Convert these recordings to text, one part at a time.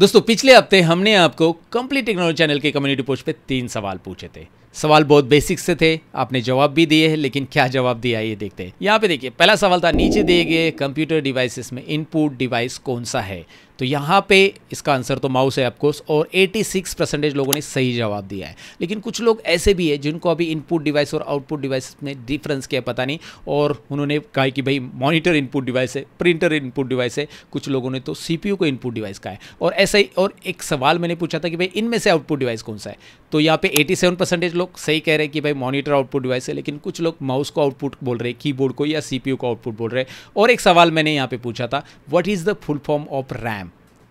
दोस्तों पिछले हफ्ते हमने आपको कंप्लीट टेक्नोलॉजी चैनल के कम्युनिटी पोस्ट पे तीन सवाल पूछे थे सवाल बहुत बेसिक से थे आपने जवाब भी दिए हैं लेकिन क्या जवाब दिया ये देखते हैं यहाँ पे देखिए पहला सवाल था नीचे दिए गए कंप्यूटर डिवाइसेस में इनपुट डिवाइस कौन सा है तो यहाँ पे इसका आंसर तो माउस है ऑफकोर्स और 86 परसेंटेज लोगों ने सही जवाब दिया है लेकिन कुछ लोग ऐसे भी है जिनको अभी इनपुट डिवाइस और आउटपुट डिवाइस में डिफरेंस क्या पता नहीं और उन्होंने कहा कि भाई मॉनिटर इनपुट डिवाइस है प्रिंटर इनपुट डिवाइस है कुछ लोगों ने तो सी को इनपुट डिवाइस कहा है और ऐसा ही और एक सवाल मैंने पूछा था कि भाई इनमें से आउटपुट डिवाइस कौन सा है तो यहाँ पे एटी परसेंटेज लोग सही कह रहे हैं कि भाई मॉनिटर आउटपुट डिवाइस है लेकिन कुछ लोग माउस को आउटपुट बोल रहे हैं कीबोर्ड को या सी को आउटपुट बोल रहे हैं और एक सवाल मैंने यहाँ पे पूछा था what is the full form of RAM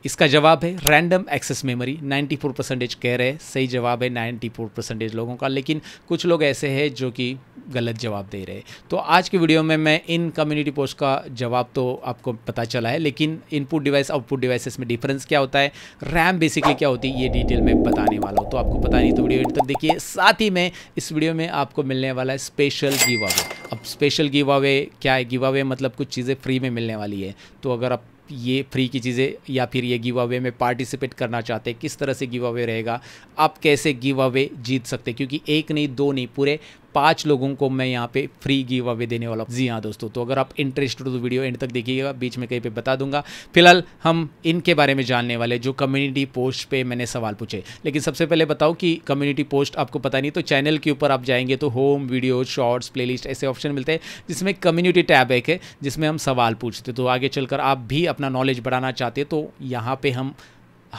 इसका जवाब है रैंडम एक्सेस मेमोरी 94 परसेंटेज कह रहे हैं सही जवाब है 94 परसेंटेज लोगों का लेकिन कुछ लोग ऐसे हैं जो कि गलत जवाब दे रहे तो आज के वीडियो में मैं इन कम्युनिटी पोस्ट का जवाब तो आपको पता चला है लेकिन इनपुट डिवाइस आउटपुट डिवाइसेस में डिफरेंस क्या होता है रैम बेसिकली क्या होती है ये डिटेल में बताने वाला हूँ तो आपको पता नहीं तो वीडियो तक तक देखिए साथ ही में इस वीडियो में आपको मिलने वाला है स्पेशल गिव अवे अब स्पेशल गिव अवे क्या है गिव अवे मतलब कुछ चीज़ें फ्री में मिलने वाली है तो अगर आप ये फ्री की चीज़ें या फिर ये गिव अवे में पार्टिसिपेट करना चाहते हैं किस तरह से गिव अवे रहेगा आप कैसे गिव अवे जीत सकते क्योंकि एक नहीं दो नहीं पूरे पाँच लोगों को मैं यहाँ पे फ्री गिव अवे देने वाला जी हाँ दोस्तों तो अगर आप इंटरेस्टेड हो तो वीडियो एंड तक देखिएगा बीच में कहीं पे बता दूंगा फिलहाल हम इनके बारे में जानने वाले जो कम्युनिटी पोस्ट पे मैंने सवाल पूछे लेकिन सबसे पहले बताओ कि कम्युनिटी पोस्ट आपको पता नहीं तो चैनल के ऊपर आप जाएंगे तो होम वीडियो शॉर्ट्स प्ले ऐसे ऑप्शन मिलते हैं जिसमें कम्युनिटी टैब एक है जिसमें हम सवाल पूछते तो आगे चलकर आप भी अपना नॉलेज बढ़ाना चाहते तो यहाँ पर हम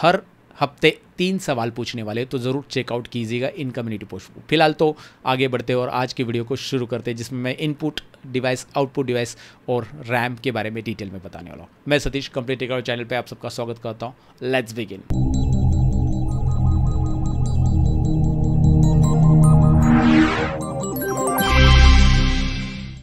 हर हफ्ते तीन सवाल पूछने वाले तो ज़रूर चेकआउट कीजिएगा इन कम्युनिटी पोस्ट को फिलहाल तो आगे बढ़ते और आज की वीडियो को शुरू करते हैं जिसमें मैं इनपुट डिवाइस आउटपुट डिवाइस और रैम के बारे में डिटेल में बताने वाला हूँ मैं सतीश कंप्लीट टेकआउट चैनल पर आप सबका स्वागत करता हूँ लेट्स बिगिन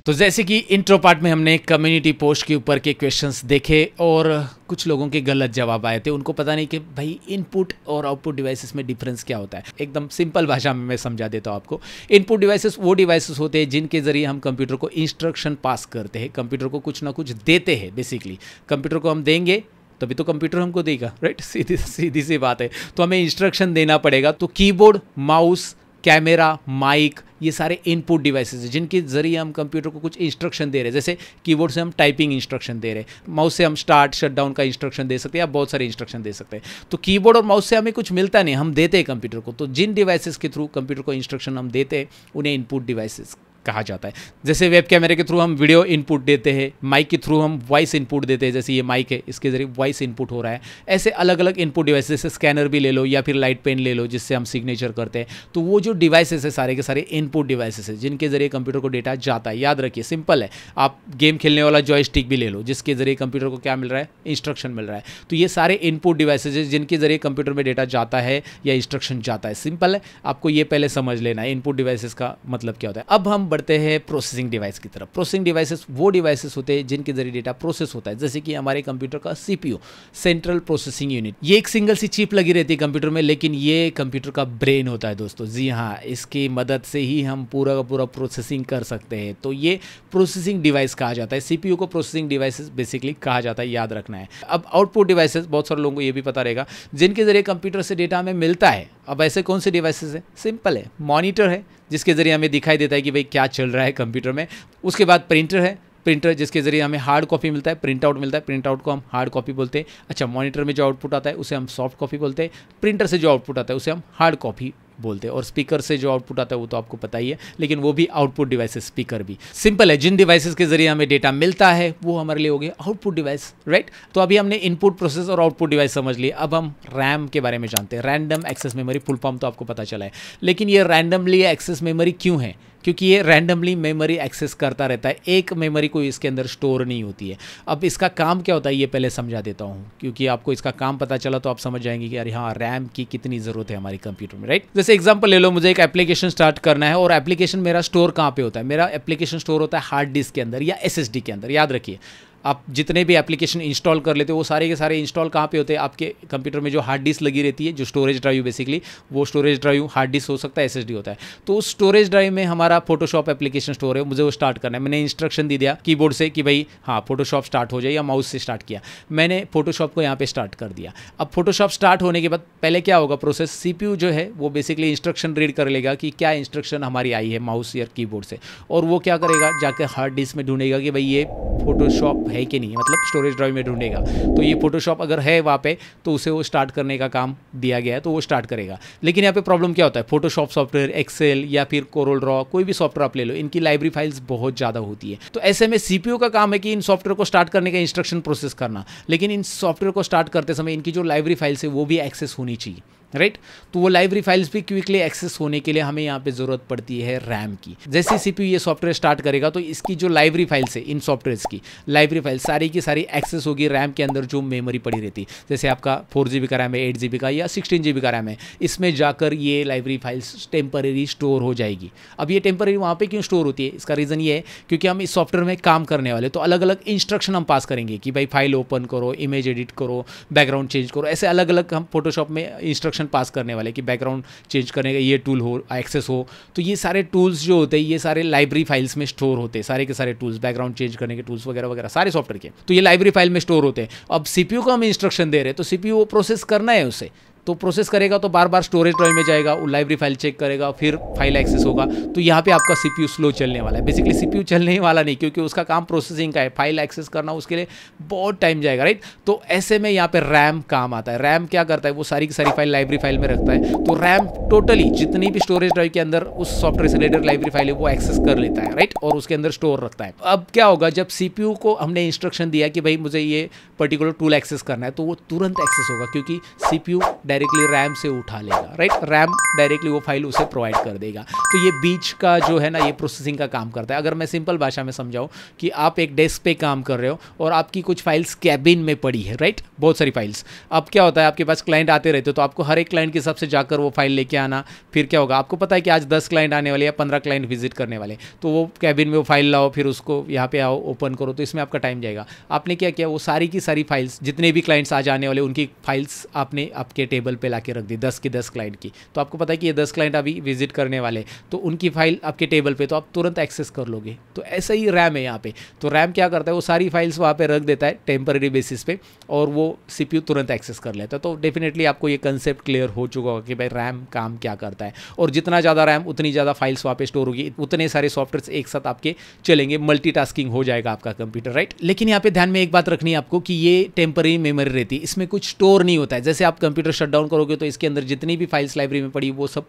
तो जैसे कि इंट्रो पार्ट में हमने कम्युनिटी पोस्ट के ऊपर के क्वेश्चंस देखे और कुछ लोगों के गलत जवाब आए थे उनको पता नहीं कि भाई इनपुट और आउटपुट डिवाइसेस में डिफरेंस क्या होता है एकदम सिंपल भाषा में मैं समझा देता हूँ आपको इनपुट डिवाइसेस वो डिवाइसेस होते हैं जिनके ज़रिए हम कंप्यूटर को इंस्ट्रक्शन पास करते हैं कंप्यूटर को कुछ ना कुछ देते हैं बेसिकली कंप्यूटर को हम देंगे तभी तो कंप्यूटर हमको देगा राइट सीधी सीधी सी बात है तो हमें इंस्ट्रक्शन देना पड़ेगा तो कीबोर्ड माउस कैमरा माइक ये सारे इनपुट डिवाइसेज हैं जिनके ज़रिए हम कंप्यूटर को कुछ इंस्ट्रक्शन दे रहे हैं जैसे कीबोर्ड से हम टाइपिंग इंस्ट्रक्शन दे रहे हैं माउस से हम स्टार्ट शट डाउन का इंस्ट्रक्शन दे सकते हैं या बहुत सारे इंस्ट्रक्शन दे सकते हैं तो कीबोर्ड और माउस से हमें कुछ मिलता नहीं हम देते हैं कंप्यूटर को तो जिन डिवाइसेस के थ्रू कंप्यूटर को इंस्ट्रक्शन हम देते हैं उन्हें इनपुट डिवाइसेस कहा जाता है जैसे वेब कैमरे के थ्रू हम वीडियो इनपुट देते हैं माइक के थ्रू हम वॉइस इनपुट देते हैं जैसे ये माइक है इसके ज़रिए वॉइस इनपुट हो रहा है ऐसे अलग अलग इनपुट डिवाइस जैसे स्कैनर भी ले लो या फिर लाइट पेन ले लो जिससे हम सिग्नेचर करते हैं तो वो जो डिवाइसेस है सारे के सारे इनपुट डिवाइसेस है जिनके ज़रिए कंप्यूटर को डेटा जाता है याद रखिए सिंपल है आप गेम खेलने वाला जॉयस्टिक भी ले लो जिसके ज़रिए कंप्यूटर को क्या मिल रहा है इंस्ट्रक्शन मिल रहा है तो ये सारे इनपुट डिवाइसेज है जिनके ज़रिए कंप्यूटर में डेटा जाता है या इंस्ट्रक्शन जाता है सिंपल है आपको ये पहले समझ लेना है इनपुट डिवाइसेज़ का मतलब क्या होता है अब हम बढ़ते हैं प्रोसेसिंग डिवाइस की तरफ प्रोसेसिंग डिवाइसेस वो डिवाइसेस होते हैं जिनके जरिए डेटा प्रोसेस होता है जैसे कि हमारे कंप्यूटर का सीपीयू सेंट्रल प्रोसेसिंग यूनिट ये एक सिंगल सी चिप लगी रहती है कंप्यूटर में लेकिन ये कंप्यूटर का ब्रेन होता है दोस्तों जी हाँ इसकी मदद से ही हम पूरा का पूरा प्रोसेसिंग कर सकते हैं तो ये प्रोसेसिंग डिवाइस कहा जाता है सीपीयू को प्रोसेसिंग डिवाइसेस बेसिकली कहा जाता है याद रखना है अब आउटपुट डिवाइसेस बहुत सारे लोगों को ये भी पता रहेगा जिनके जरिए कंप्यूटर से डेटा हमें मिलता है अब ऐसे कौन से डिवाइसेस हैं सिंपल है मॉनिटर है जिसके ज़रिए हमें दिखाई देता है कि भाई क्या चल रहा है कंप्यूटर में उसके बाद प्रिंटर है प्रिंटर जिसके ज़रिए हमें हार्ड कॉपी मिलता है प्रिंट आउट मिलता है प्रिंट आउट को हम हार्ड कॉपी बोलते हैं अच्छा मॉनिटर में जो आउटपुट आता है उसे हम सॉफ्ट कॉपी बोलते हैं प्रिंटर से जो आउटपुट आता है उसे हम हार्ड कॉपी बोलते हैं और स्पीकर से जो आउटपुट आता है वो तो आपको पता ही है लेकिन वो भी आउटपुट डिवाइसेस स्पीकर भी सिंपल है जिन डिवाइसेस के जरिए हमें डेटा मिलता है वो हमारे लिए हो गए आउटपुट डिवाइस राइट तो अभी हमने इनपुट प्रोसेस और आउटपुट डिवाइस समझ लिए अब हम रैम के बारे में जानते हैं random access memory full form तो आपको पता चला है लेकिन ये रैंडमली एक्सेस मेमोरी क्यों है क्योंकि ये रैंडमली मेमोरी एक्सेस करता रहता है एक मेमोरी कोई इसके अंदर स्टोर नहीं होती है अब इसका काम क्या होता है ये पहले समझा देता हूँ क्योंकि आपको इसका काम पता चला तो आप समझ जाएंगे कि अरे हाँ रैम की कितनी ज़रूरत है हमारी कंप्यूटर में राइट जैसे एग्जाम्पल ले लो मुझे एक एप्लीकेशन स्टार्ट करना है और एप्लीकेशन मेरा स्टोर कहाँ पर होता है मेरा एप्लीकेशन स्टोर होता है हार्ड डिस्क के अंदर या एस के अंदर याद रखिए आप जितने भी एप्लीकेशन इंस्टॉल कर लेते हो वो सारे के सारे इंस्टॉल कहाँ पे होते हैं आपके कंप्यूटर में जो हार्ड डिस्क लगी रहती है जो स्टोरेज ड्राइव बेसिकली वो स्टोरेज ड्राइव हार्ड डिस्क हो सकता है एस होता है तो उस स्टोरेज ड्राइव में हमारा फोटोशॉप एप्लीकेशन स्टोर है मुझे वो स्टार्ट करना है मैंने इंस्ट्रक्शन दे दिया कीबोर्ड से कि भाई हाँ फोटोशॉप स्टार्ट हो जाए या माउस से स्टार्ट किया मैंने फोटोशॉप को यहाँ पर स्टार्ट कर दिया अब फोटोशॉप स्टार्ट होने के बाद पहले क्या होगा प्रोसेस सी जो है वो बेसिकली इंस्ट्रक्शन रीड कर लेगा कि क्या इंस्ट्रक्शन हमारी आई है माउस या कीबोर्ड से और वो क्या करेगा जाकर हार्ड डिस्क में ढूंढेगा कि भाई ये फोटोशॉप है कि नहीं मतलब स्टोरेज ड्राइव में ढूंढेगा तो ये फोटोशॉप अगर है वहाँ पे तो उसे वो स्टार्ट करने का काम दिया गया है तो वो स्टार्ट करेगा लेकिन यहाँ पे प्रॉब्लम क्या होता है फोटोशॉप सॉफ्टवेयर एक्सेल या फिर कोरल ड्रॉ कोई भी सॉफ्टवेयर आप ले लो इनकी लाइब्रेरी फाइल्स बहुत ज़्यादा होती है तो ऐसे में सीपीओ का काम है कि इन सॉफ्टवेयर को स्टार्ट करने का इंस्ट्रक्शन प्रोसेस करना लेकिन इन सॉफ्टवेयर को स्टार्ट करते समय इनकी जो लाइब्रेरी फाइल्स है वो भी एक्सेस होनी चाहिए राइट तो वो लाइब्रेरी फाइल्स भी क्विकली एक्सेस होने के लिए हमें यहाँ पे ज़रूरत पड़ती है रैम की जैसे सीपीयू ये सॉफ्टवेयर स्टार्ट करेगा तो इसकी जो लाइब्रेरी फाइल्स है इन सॉफ्टवेयर्स की लाइब्रेरी फाइल्स सारी की सारी एक्सेस होगी रैम के अंदर जो मेमोरी पड़ी रहती जैसे आपका फोर का रैम है एट का या सिक्सटीन का रैम है इसमें जाकर ये लाइब्रेरी फाइल्स टेम्परेरी स्टोर हो जाएगी अब ये टेम्परेरी वहाँ पर क्यों स्टोर होती है इसका रीज़न ये है क्योंकि हम इस सॉफ्टवेयर में काम करने वाले तो अलग अलग इंस्ट्रक्शन हम पास करेंगे कि भाई फाइल ओपन करो इमेज एडिट करो बैकग्राउंड चेंज करो ऐसे अलग अलग हम फोटोशॉप में इंस्ट्रक्शन ऑप्शन पास करने वाले कि बैकग्राउंड चेंज करने का ये टूल हो एक्सेस हो तो ये सारे टूल्स जो होते हैं ये सारे लाइब्रेरी फाइल्स में स्टोर होते हैं सारे के सारे टूल्स बैकग्राउंड चेंज करने के टूल्स वगैरह वगैरह सारे सॉफ्टवेयर के तो ये लाइब्रेरी फाइल में स्टोर होते हैं अब सीपीयू को हम इंस्ट्रक्शन दे रहे हैं तो सीपीयू वो प्रोसेस करना है उसे तो प्रोसेस करेगा तो बार बार स्टोरेज ड्राइव में जाएगा वो लाइब्रेरी फाइल चेक करेगा फिर फाइल एक्सेस होगा तो यहाँ पे आपका सीपीयू स्लो चलने वाला है बेसिकली सीपीयू चलने वाला नहीं क्योंकि उसका काम प्रोसेसिंग का है फाइल एक्सेस करना उसके लिए बहुत टाइम जाएगा राइट तो ऐसे में यहाँ पर रैम काम आता है रैम क्या करता है वो सारी की सारी फाइल लाइब्रेरी फाइल में रखता है तो रैम टोटली जितनी भी स्टोरेज ड्राइव के अंदर उस सॉफ्टवेयर से रिलेटेड लाइब्रेरी फाइल है वो एक्सेस कर लेता है राइट और उसके अंदर स्टोर रखता है अब क्या होगा जब सीपीयू को हमने इंस्ट्रक्शन दिया कि भाई मुझे ये पर्टिकुलर टूल एक्सेस करना है तो वो तुरंत एक्सेस होगा क्योंकि सीपीयू डायरेक्टली रैम से उठा लेगा राइट रैम डायरेक्टली वो फाइल उसे प्रोवाइड कर देगा तो ये बीच का जो है ना ये प्रोसेसिंग का काम करता है अगर मैं सिंपल भाषा में समझाऊँ कि आप एक डेस्क पे काम कर रहे हो और आपकी कुछ फाइल्स कैबिन में पड़ी है राइट बहुत सारी फाइल्स अब क्या होता है आपके पास क्लाइंट आते रहते हो तो आपको हर एक क्लाइंट के हिसाब से जाकर वो फाइल लेके आना फिर क्या होगा आपको पता है कि आज दस क्लाइंट आने वाले या पंद्रह क्लाइंट विजिट करने वाले तो वो कैबिन में वो फाइल लाओ फिर उसको यहाँ पे आओ ओपन करो तो इसमें आपका टाइम जाएगा आपने क्या किया वो सारी की सारी फाइल्स जितने भी क्लाइंट्स आज आने वाले उनकी फाइल्स आपने आपके टेबल टेबल पे ला के रख दी दस की दस क्लाइंट की तो आपको पता है कि ये दस क्लाइंट अभी विजिट करने वाले तो उनकी फाइल आपके टेबल पर तो आप तुरंत एक्सेस कर लोगे तो ऐसा ही रैम है यहाँ पे तो रैम क्या करता है वो सारी फाइल्स वहाँ पे रख देता है टेम्पररी बेसिस पे और वो सी तुरंत एक्सेस कर लेता है तो डेफिनेटली आपको ये कंसेप्ट क्लियर हो चुका होगा कि भाई रैम काम क्या करता है और जितना ज़्यादा रैम उतनी ज़्यादा फाइल्स वहाँ पर स्टोर होगी उतने सारे सॉफ्टवेयर एक साथ आपके चलेंगे मल्टी हो जाएगा आपका कंप्यूटर राइट लेकिन यहाँ पे ध्यान में एक बात रखनी है आपको कि ये टेम्पररी मेमोरी रहती है इसमें कुछ स्टोर नहीं होता है जैसे आप कंप्यूटर शट डाउन करोगे तो इसके अंदर जितनी भी फाइल्स लाइब्रेरी में पड़ी वो सब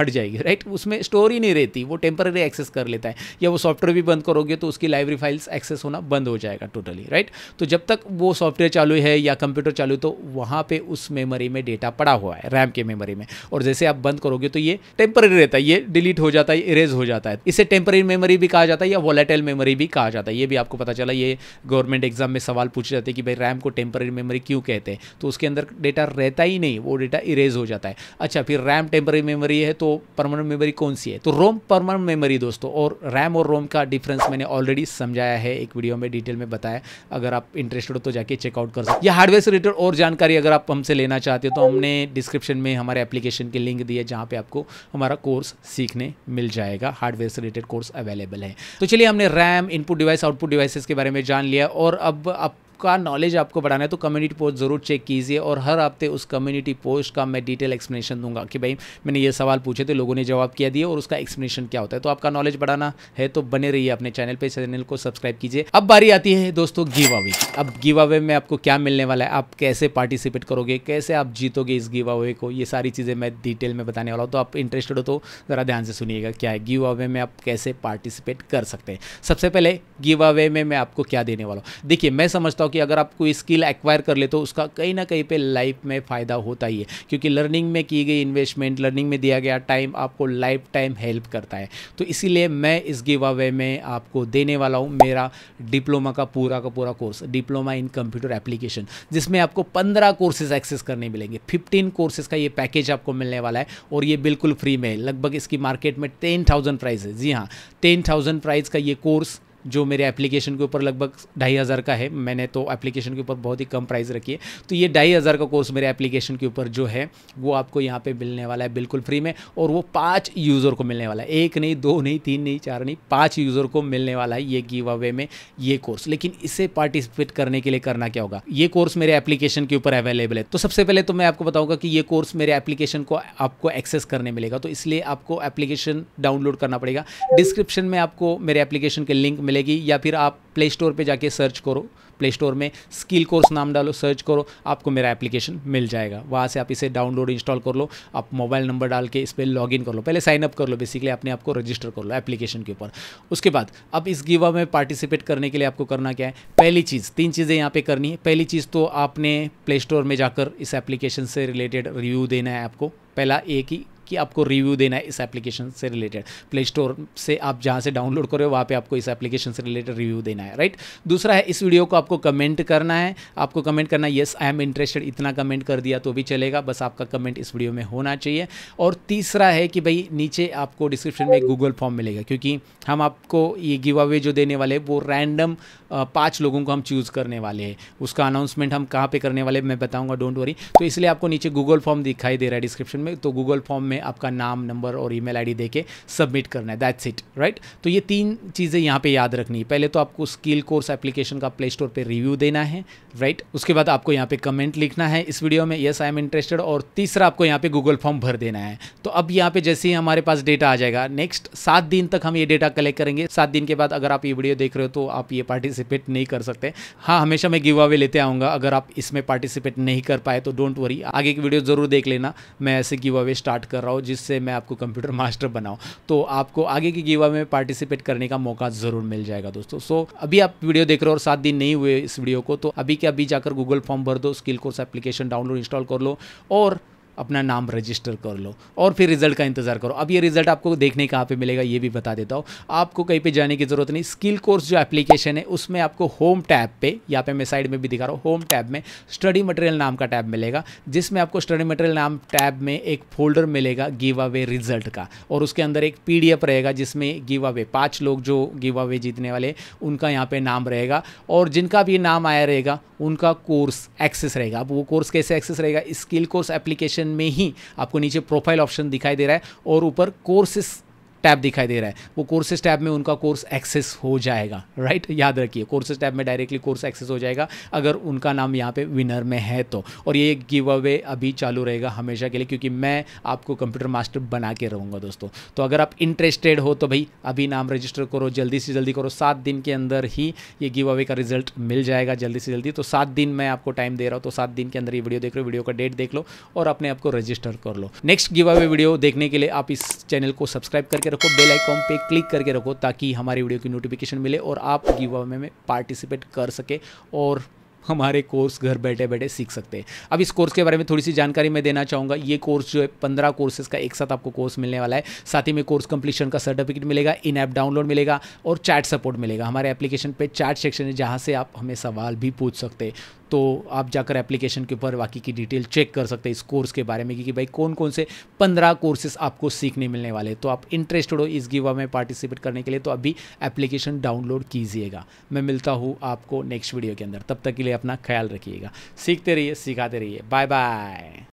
हट जाएगी राइट उसमें स्टोर ही नहीं रहती वो टेम्पररी एक्सेस कर लेता है या वो सॉफ्टवेयर भी बंद करोगे तो उसकी लाइब्रेरी फाइल्स एक्सेस होना बंद हो जाएगा टोटली राइट तो जब तक वो सॉफ्टवेयर चालू है या कंप्यूटर चालू तो वहाँ पर उस मेमोरी में डेटा पड़ा हुआ है रैम के मेमोरी में और जैसे आप बंद करोगे तो ये टेम्पररी रहता है ये डिलीट हो जाता है इरेज हो जाता है इसे टेम्पररी मेमोरी भी कहा जाता है या वॉलेटाइल मेमोरी भी कहा जाता है ये भी आपको पता चला ये गवर्नमेंट एग्जाम में सवाल पूछे जाते हैं कि भाई रैम को टेम्पररी मेमोरी क्यों कहते हैं तो उसके अंदर डेटा रहता ही नहीं वो डेटा इरेज हो जाता है अच्छा फिर रैम टेम्पररी मेमोरी है तो परमानेंट मेमोरी कौन सी है तो रोम परमानेंट मेमोरी दोस्तों और रैम और रोम का डिफरेंस मैंने ऑलरेडी समझाया है एक वीडियो में डिटेल में बताया अगर आप इंटरेस्टेड हो तो जाके चेकआउट कर सकते या हार्डवेयर से रिलेटेड और जानकारी अगर आप हमसे लेना चाहते हो तो हमने डिस्क्रिप्शन में हमारे एप्लीकेशन के लिंक दिए जहाँ पर आपको हमारा कोर्स सीखने मिल जाएगा हार्डवेयर से रिलेटेड कोर्स अवेलेबल है तो चलिए हमने RAM input device output devices के बारे में जान लिया और अब आप का नॉलेज आपको बढ़ाना है तो कम्युनिटी पोस्ट ज़रूर चेक कीजिए और हर हफ्ते उस कम्युनिटी पोस्ट का मैं डिटेल एक्सप्लेनेशन दूंगा कि भाई मैंने ये सवाल पूछे थे लोगों ने जवाब किया दिए और उसका एक्सप्लेनेशन क्या होता है तो आपका नॉलेज बढ़ाना है तो बने रहिए अपने चैनल पर चैनल को सब्सक्राइब कीजिए अब बारी आती है दोस्तों गिव अवे अब गिव अवे में आपको क्या मिलने वाला है आप कैसे पार्टिसिपेट करोगे कैसे आप जीतोगे इस गिव अवे को ये सारी चीज़ें मैं डिटेल में बताने वाला हूँ तो आप इंटरेस्टेड हो तो ज़रा ध्यान से सुनिएगा क्या है गिव अवे में आप कैसे पार्टिसिपेट कर सकते हैं सबसे पहले गिव अवे में मैं आपको क्या देने वाला हूँ देखिए मैं समझता हूँ कि अगर आप कोई स्किल एक्वायर कर ले तो उसका कहीं ना कहीं पे लाइफ में फ़ायदा होता ही है क्योंकि लर्निंग में की गई इन्वेस्टमेंट लर्निंग में दिया गया टाइम आपको लाइफ टाइम हेल्प करता है तो इसीलिए मैं इस गिव अवे में आपको देने वाला हूँ मेरा डिप्लोमा का पूरा का पूरा course diploma in computer application जिसमें आपको पंद्रह कोर्सेज एक्सेस करने मिलेंगे फिफ्टीन कोर्सेज का ये पैकेज आपको मिलने वाला है और ये बिल्कुल फ्री में है लगभग इसकी मार्केट में टेन थाउजेंड प्राइस है जी हाँ टेन थाउजेंड प्राइस का ये कोर्स जो मेरे एप्लीकेशन के ऊपर लगभग ढाई हज़ार का है मैंने तो एप्लीकेशन के ऊपर बहुत ही कम प्राइस रखी है तो ये ढाई हज़ार का कोर्स मेरे एप्लीकेशन के ऊपर जो है वो आपको यहाँ पे मिलने वाला है बिल्कुल फ्री में और वो पाँच यूज़र को मिलने वाला है एक नहीं दो नहीं तीन नहीं चार नहीं पाँच यूज़र को मिलने वाला है ये गिव अवे में ये कोर्स लेकिन इसे पार्टिसिपेट करने के लिए करना क्या होगा ये कोर्स मेरे एप्लीकेशन के ऊपर अवेलेबल है तो सबसे पहले तो मैं आपको बताऊँगा कि ये कोर्स मेरे एप्लीकेशन को आपको एक्सेस करने मिलेगा तो इसलिए आपको एप्लीकेशन डाउनलोड करना पड़ेगा डिस्क्रिप्शन में आपको मेरे एप्लीकेशन के लिंक मिलेगी या फिर आप प्ले स्टोर पर जाके सर्च करो प्ले स्टोर में स्किल कोर्स नाम डालो सर्च करो आपको मेरा एप्लीकेशन मिल जाएगा वहाँ से आप इसे डाउनलोड इंस्टॉल कर लो आप मोबाइल नंबर डाल के इस पर लॉग इन कर लो पहले साइन अप कर लो बेसिकली अपने आपको रजिस्टर कर लो एप्लीकेशन के ऊपर उसके बाद अब इस गिवा में पार्टिसिपेट करने के लिए आपको करना क्या है पहली चीज़ तीन चीज़ें यहाँ पर करनी है पहली चीज़ तो आपने प्ले स्टोर में जाकर इस एप्लीकेशन से रिलेटेड रिव्यू देना है आपको पहला एक ही कि आपको रिव्यू देना है इस एप्लीकेशन से रिलेटेड प्ले स्टोर से आप जहाँ से डाउनलोड करो वहाँ पर आपको इस एप्लीकेशन से रिलेटेड रिव्यू देना है राइट दूसरा है इस वीडियो को आपको कमेंट करना है आपको कमेंट करना है येस आई एम इंटरेस्टेड इतना कमेंट कर दिया तो भी चलेगा बस आपका कमेंट इस वीडियो में होना चाहिए और तीसरा है कि भाई नीचे आपको डिस्क्रिप्शन में गूगल फॉर्म मिलेगा क्योंकि हम आपको ये गिव अवे जो देने वाले वो रैंडम पाँच लोगों को हम चूज़ करने वाले हैं उसका अनाउंसमेंट हम कहाँ पे करने वाले मैं बताऊँगा डोंट वरी तो इसलिए आपको नीचे गूगल फॉर्म दिखाई दे रहा है डिस्क्रिप्शन में तो गूगल फॉर्म में आपका नाम नंबर और ईमेल आईडी देके सबमिट करना है दैट्स इट राइट तो ये तीन चीज़ें यहाँ पे याद रखनी है पहले तो आपको स्किल कोर्स एप्लीकेशन का प्ले स्टोर पर रिव्यू देना है राइट उसके बाद आपको यहाँ पे कमेंट लिखना है इस वीडियो में येस आई एम इंटरेस्टेड और तीसरा आपको यहाँ पे गूगल फॉर्म भर देना है तो अब यहाँ पे जैसे ही हमारे पास डेटा आ जाएगा नेक्स्ट सात दिन तक हम ये डेटा कलेक्ट करेंगे सात दिन के बाद अगर आप ये वीडियो देख रहे हो तो आप ये पार्टिसिपेट नहीं कर सकते हाँ हमेशा मैं गिव अवे लेते आऊँगा अगर आप इसमें पार्टिसिपेट नहीं कर पाए तो डोंट वरी आगे की वीडियो ज़रूर देख लेना मैं ऐसे गिव अवे स्टार्ट कर रहा हूँ रहा हूँ जिससे मैं आपको कंप्यूटर मास्टर बनाऊँ तो आपको आगे की गीवा में पार्टिसिपेट करने का मौका ज़रूर मिल जाएगा दोस्तों सो अभी आप वीडियो देख रहे हो और सात दिन नहीं हुए इस वीडियो को तो अभी के अभी जाकर गूगल फॉर्म भर दो skill course application download install कर लो और अपना नाम रजिस्टर कर लो और फिर रिजल्ट का इंतज़ार करो अब ये रिजल्ट आपको देखने कहाँ पे मिलेगा ये भी बता देता हूँ आपको कहीं पे जाने की ज़रूरत नहीं स्किल कोर्स जो एप्लीकेशन है उसमें आपको होम टैब पे यहाँ पे मैं साइड में भी दिखा रहा हूँ होम टैब में स्टडी मटेरियल नाम का टैब मिलेगा जिसमें आपको स्टडी मटेरियल नाम टैब में एक फोल्डर मिलेगा गिव अवे रिजल्ट का और उसके अंदर एक पी रहेगा जिसमें गिव अवे पाँच लोग जो गिव अवे जीतने वाले उनका यहाँ पर नाम रहेगा और जिनका भी नाम आया रहेगा उनका कोर्स एक्सेस रहेगा अब वो कोर्स कैसे एक्सेस रहेगा स्किल कोर्स एप्लीकेशन में ही आपको नीचे प्रोफाइल ऑप्शन दिखाई दे रहा है और ऊपर कोर्सेस टैब दिखाई दे रहा है वो कोर्सेज टैब में उनका कोर्स एक्सेस हो जाएगा राइट याद रखिए कोर्सेज टैब में डायरेक्टली कोर्स एक्सेस हो जाएगा अगर उनका नाम यहाँ पे विनर में है तो और ये गिव अवे अभी चालू रहेगा हमेशा के लिए क्योंकि मैं आपको कंप्यूटर मास्टर बना के रहूँगा दोस्तों तो अगर आप इंटरेस्टेड हो तो भाई अभी नाम रजिस्टर करो जल्दी से जल्दी करो सात दिन के अंदर ही ये गिव अवे का रिजल्ट मिल जाएगा जल्दी से जल्दी तो सात दिन मैं आपको टाइम दे रहा हूँ तो सात दिन के अंदर ये वीडियो देख लो वीडियो का डेट देख लो और अपने आपको रजिस्टर कर लो नेक्स्ट गिव अवे वीडियो देखने के लिए आप इस चैनल को सब्सक्राइब करके करके रखो बेल आइकॉन पे क्लिक करके रखो ताकि हमारी वीडियो की नोटिफिकेशन मिले और आप गिव अवे में पार्टिसिपेट कर सके और हमारे कोर्स घर बैठे बैठे सीख सकते हैं अब इस कोर्स के बारे में थोड़ी सी जानकारी मैं देना चाहूँगा ये कोर्स जो है पंद्रह कोर्सेज का एक साथ आपको कोर्स मिलने वाला है साथ ही में कोर्स कंप्लीशन का सर्टिफिकेट मिलेगा इन ऐप डाउनलोड मिलेगा और चैट सपोर्ट मिलेगा हमारे एप्लीकेशन पर चैट सेक्शन है जहाँ से आप हमें सवाल भी पूछ सकते हैं तो आप जाकर एप्लीकेशन के ऊपर बाकी की डिटेल चेक कर सकते हैं इस कोर्स के बारे में कि, भाई कौन कौन से पंद्रह कोर्सेज आपको सीखने मिलने वाले तो आप इंटरेस्टेड हो इस गिवा में पार्टिसिपेट करने के लिए तो अभी एप्लीकेशन डाउनलोड कीजिएगा मैं मिलता हूँ आपको नेक्स्ट वीडियो के अंदर तब तक के लिए अपना ख्याल रखिएगा सीखते रहिए सिखाते रहिए बाय बाय